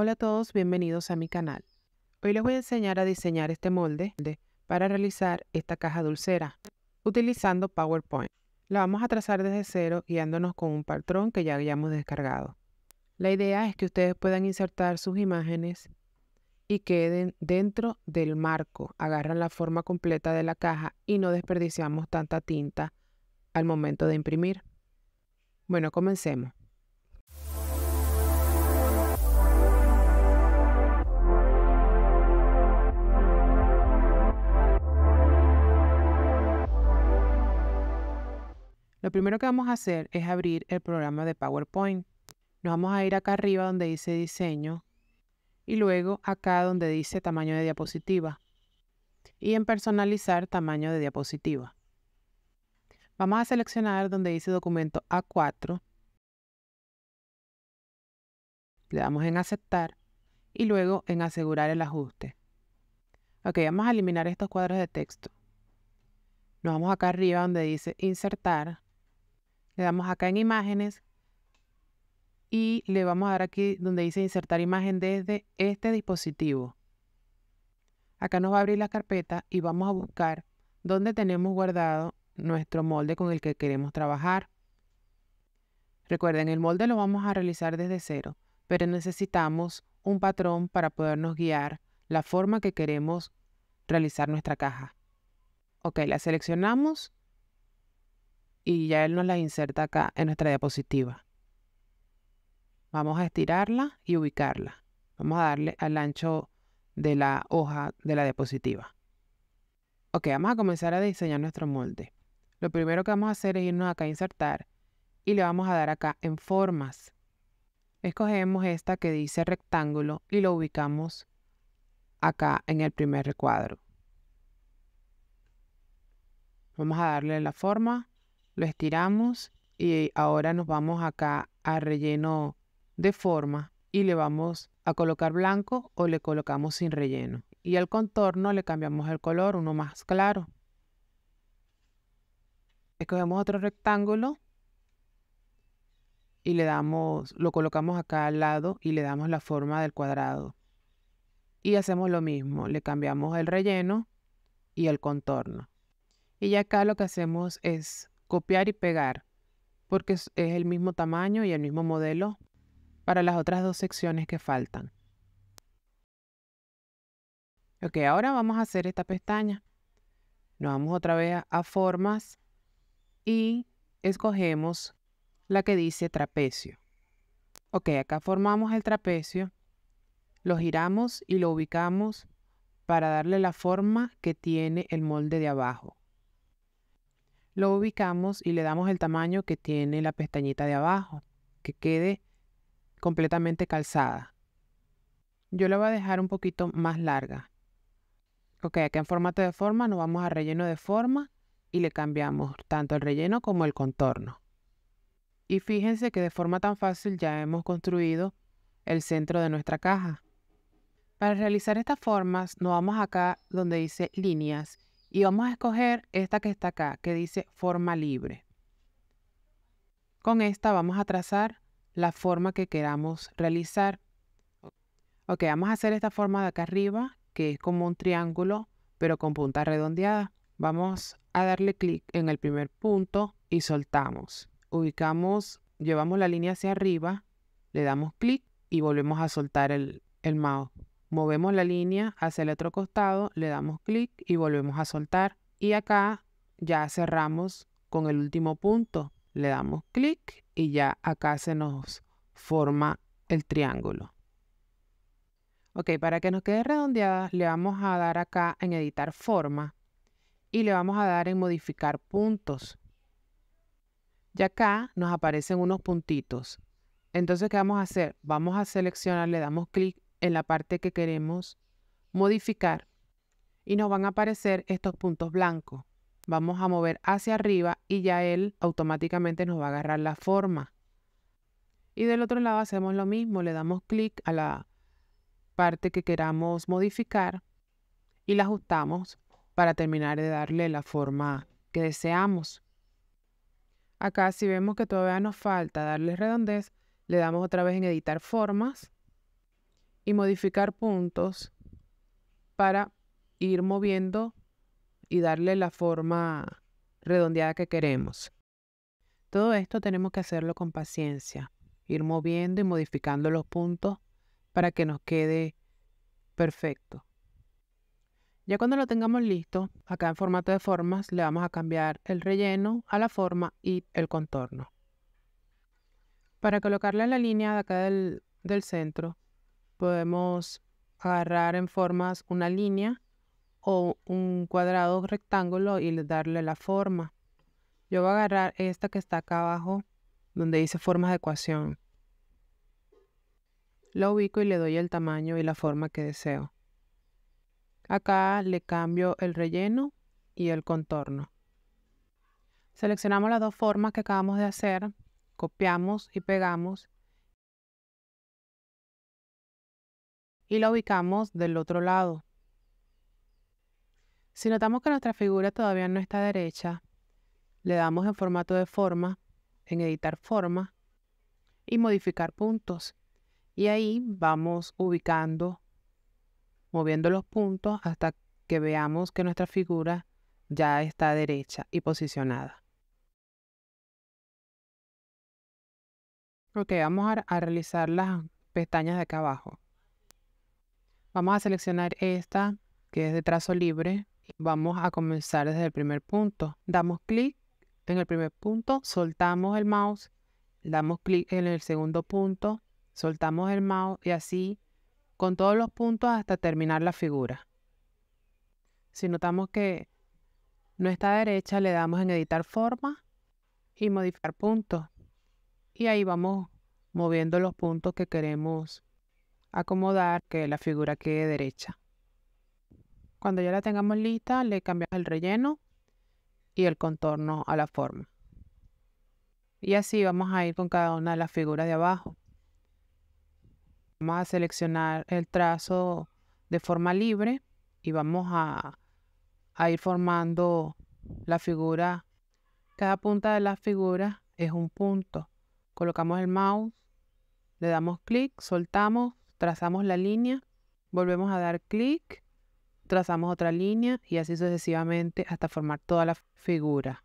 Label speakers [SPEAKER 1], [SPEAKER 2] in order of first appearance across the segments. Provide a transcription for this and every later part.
[SPEAKER 1] Hola a todos, bienvenidos a mi canal. Hoy les voy a enseñar a diseñar este molde para realizar esta caja dulcera utilizando PowerPoint. La vamos a trazar desde cero guiándonos con un patrón que ya hayamos descargado. La idea es que ustedes puedan insertar sus imágenes y queden dentro del marco, agarran la forma completa de la caja y no desperdiciamos tanta tinta al momento de imprimir. Bueno, comencemos. Lo primero que vamos a hacer es abrir el programa de PowerPoint. Nos vamos a ir acá arriba donde dice diseño y luego acá donde dice tamaño de diapositiva y en personalizar tamaño de diapositiva. Vamos a seleccionar donde dice documento A4. Le damos en aceptar y luego en asegurar el ajuste. Ok, vamos a eliminar estos cuadros de texto. Nos vamos acá arriba donde dice insertar le damos acá en imágenes y le vamos a dar aquí donde dice insertar imagen desde este dispositivo. Acá nos va a abrir la carpeta y vamos a buscar dónde tenemos guardado nuestro molde con el que queremos trabajar. Recuerden, el molde lo vamos a realizar desde cero, pero necesitamos un patrón para podernos guiar la forma que queremos realizar nuestra caja. Ok, la seleccionamos y ya él nos la inserta acá en nuestra diapositiva. Vamos a estirarla y ubicarla. Vamos a darle al ancho de la hoja de la diapositiva. Ok, vamos a comenzar a diseñar nuestro molde. Lo primero que vamos a hacer es irnos acá a insertar y le vamos a dar acá en formas. Escogemos esta que dice rectángulo y lo ubicamos acá en el primer recuadro. Vamos a darle la forma lo estiramos y ahora nos vamos acá a relleno de forma y le vamos a colocar blanco o le colocamos sin relleno. Y al contorno le cambiamos el color, uno más claro. Escogemos otro rectángulo y le damos, lo colocamos acá al lado y le damos la forma del cuadrado. Y hacemos lo mismo, le cambiamos el relleno y el contorno. Y ya acá lo que hacemos es copiar y pegar, porque es el mismo tamaño y el mismo modelo para las otras dos secciones que faltan. Ok, ahora vamos a hacer esta pestaña. Nos vamos otra vez a formas y escogemos la que dice trapecio. Ok, acá formamos el trapecio, lo giramos y lo ubicamos para darle la forma que tiene el molde de abajo lo ubicamos y le damos el tamaño que tiene la pestañita de abajo, que quede completamente calzada. Yo la voy a dejar un poquito más larga. Ok, acá en formato de forma nos vamos a relleno de forma y le cambiamos tanto el relleno como el contorno. Y fíjense que de forma tan fácil ya hemos construido el centro de nuestra caja. Para realizar estas formas nos vamos acá donde dice líneas y vamos a escoger esta que está acá, que dice forma libre. Con esta vamos a trazar la forma que queramos realizar. Ok, vamos a hacer esta forma de acá arriba, que es como un triángulo, pero con punta redondeada. Vamos a darle clic en el primer punto y soltamos. Ubicamos, llevamos la línea hacia arriba, le damos clic y volvemos a soltar el, el mouse movemos la línea hacia el otro costado, le damos clic y volvemos a soltar. Y acá ya cerramos con el último punto. Le damos clic y ya acá se nos forma el triángulo. Ok, para que nos quede redondeada, le vamos a dar acá en editar forma y le vamos a dar en modificar puntos. Y acá nos aparecen unos puntitos. Entonces, ¿qué vamos a hacer? Vamos a seleccionar, le damos clic en la parte que queremos modificar y nos van a aparecer estos puntos blancos. Vamos a mover hacia arriba y ya él automáticamente nos va a agarrar la forma. Y del otro lado hacemos lo mismo, le damos clic a la parte que queramos modificar y la ajustamos para terminar de darle la forma que deseamos. Acá si vemos que todavía nos falta darle redondez, le damos otra vez en editar formas y modificar puntos para ir moviendo y darle la forma redondeada que queremos. Todo esto tenemos que hacerlo con paciencia, ir moviendo y modificando los puntos para que nos quede perfecto. Ya cuando lo tengamos listo, acá en formato de formas le vamos a cambiar el relleno a la forma y el contorno. Para colocarle la línea de acá del, del centro, podemos agarrar en formas una línea o un cuadrado rectángulo y darle la forma. Yo voy a agarrar esta que está acá abajo, donde dice formas de ecuación. La ubico y le doy el tamaño y la forma que deseo. Acá le cambio el relleno y el contorno. Seleccionamos las dos formas que acabamos de hacer, copiamos y pegamos y la ubicamos del otro lado. Si notamos que nuestra figura todavía no está derecha, le damos en formato de forma, en editar forma y modificar puntos. Y ahí vamos ubicando, moviendo los puntos hasta que veamos que nuestra figura ya está derecha y posicionada. Ok, vamos a, realizar las pestañas de acá abajo. Vamos a seleccionar esta que es de trazo libre. Vamos a comenzar desde el primer punto. Damos clic en el primer punto, soltamos el mouse, damos clic en el segundo punto, soltamos el mouse y así con todos los puntos hasta terminar la figura. Si notamos que no está derecha, le damos en editar forma y modificar puntos. Y ahí vamos moviendo los puntos que queremos acomodar que la figura quede derecha. Cuando ya la tengamos lista, le cambiamos el relleno y el contorno a la forma. Y así vamos a ir con cada una de las figuras de abajo. Vamos a seleccionar el trazo de forma libre y vamos a, ir formando la figura. Cada punta de la figura es un punto. Colocamos el mouse, le damos clic, soltamos trazamos la línea, volvemos a dar clic, trazamos otra línea y así sucesivamente hasta formar toda la figura.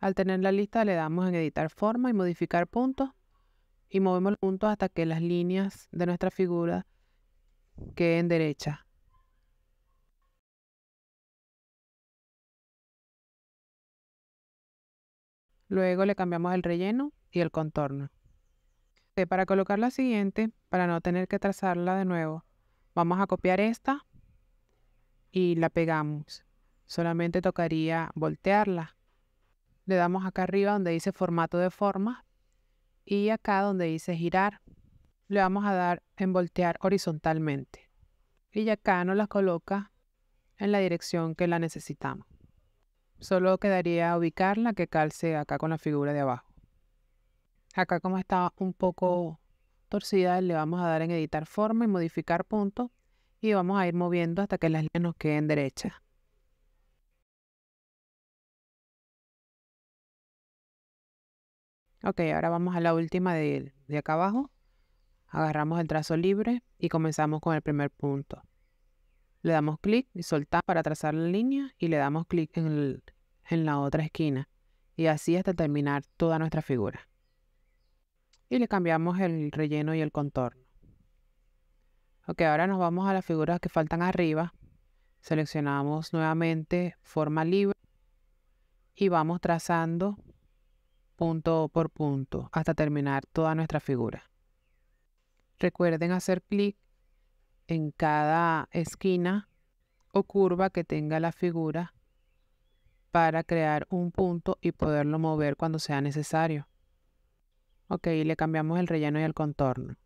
[SPEAKER 1] Al tener la lista le damos en editar forma y modificar puntos y movemos los puntos hasta que las líneas de nuestra figura queden derechas. Luego le cambiamos el relleno y el contorno para colocar la siguiente, para no tener que trazarla de nuevo, vamos a copiar esta y la pegamos. Solamente tocaría voltearla. Le damos acá arriba donde dice formato de forma y acá donde dice girar. Le vamos a dar en voltear horizontalmente. Y acá nos la coloca en la dirección que la necesitamos. Solo quedaría ubicarla que calce acá con la figura de abajo. Acá como está un poco torcida, le vamos a dar en editar forma y modificar punto y vamos a ir moviendo hasta que las líneas nos queden derechas. Ok, ahora vamos a la última de, de acá abajo. Agarramos el trazo libre y comenzamos con el primer punto. Le damos clic y soltamos para trazar la línea y le damos clic en la otra esquina. Y así hasta terminar toda nuestra figura y le cambiamos el relleno y el contorno. Ok, ahora nos vamos a las figuras que faltan arriba. Seleccionamos nuevamente forma libre y vamos trazando punto por punto hasta terminar toda nuestra figura. Recuerden hacer clic en cada esquina o curva que tenga la figura para crear un punto y poderlo mover cuando sea necesario. Ok, le cambiamos el relleno y el contorno.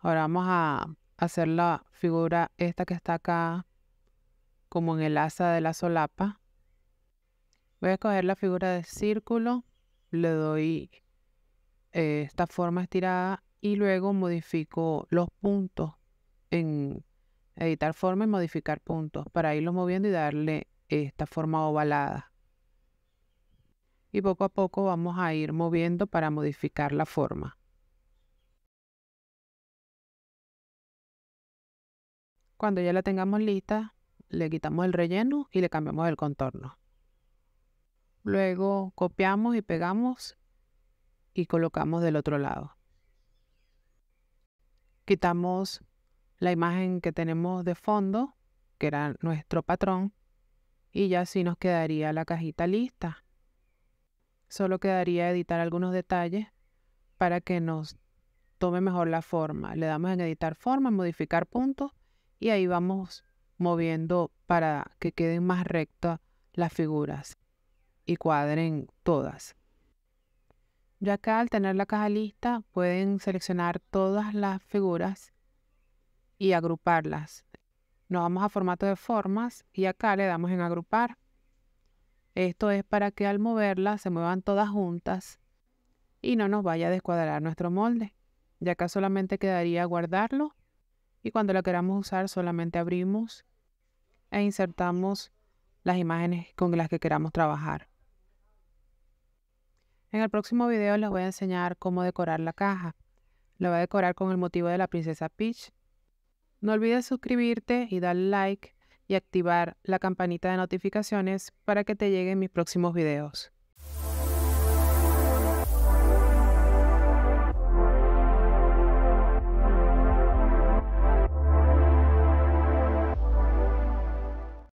[SPEAKER 1] Ahora vamos a hacer la figura esta que está acá, como en el asa de la solapa. Voy a coger la figura de círculo, le doy eh, esta forma estirada y luego modifico los puntos en editar forma y modificar puntos para irlo moviendo y darle esta forma ovalada y poco a poco vamos a ir moviendo para modificar la forma. Cuando ya la tengamos lista, le quitamos el relleno y le cambiamos el contorno. Luego copiamos y pegamos y colocamos del otro lado. Quitamos la imagen que tenemos de fondo, que era nuestro patrón, y ya así nos quedaría la cajita lista. Solo quedaría editar algunos detalles para que nos tome mejor la forma. Le damos en editar forma, modificar puntos y ahí vamos moviendo para que queden más rectas las figuras y cuadren todas. Ya acá al tener la caja lista pueden seleccionar todas las figuras y agruparlas. Nos vamos a formato de formas y acá le damos en agrupar esto es para que al moverla se muevan todas juntas y no nos vaya a descuadrar nuestro molde, ya acá solamente quedaría guardarlo y cuando lo queramos usar solamente abrimos e insertamos las imágenes con las que queramos trabajar. En el próximo video les voy a enseñar cómo decorar la caja. La voy a decorar con el motivo de la princesa Peach. No olvides suscribirte y darle like y activar la campanita de notificaciones para que te lleguen mis próximos videos.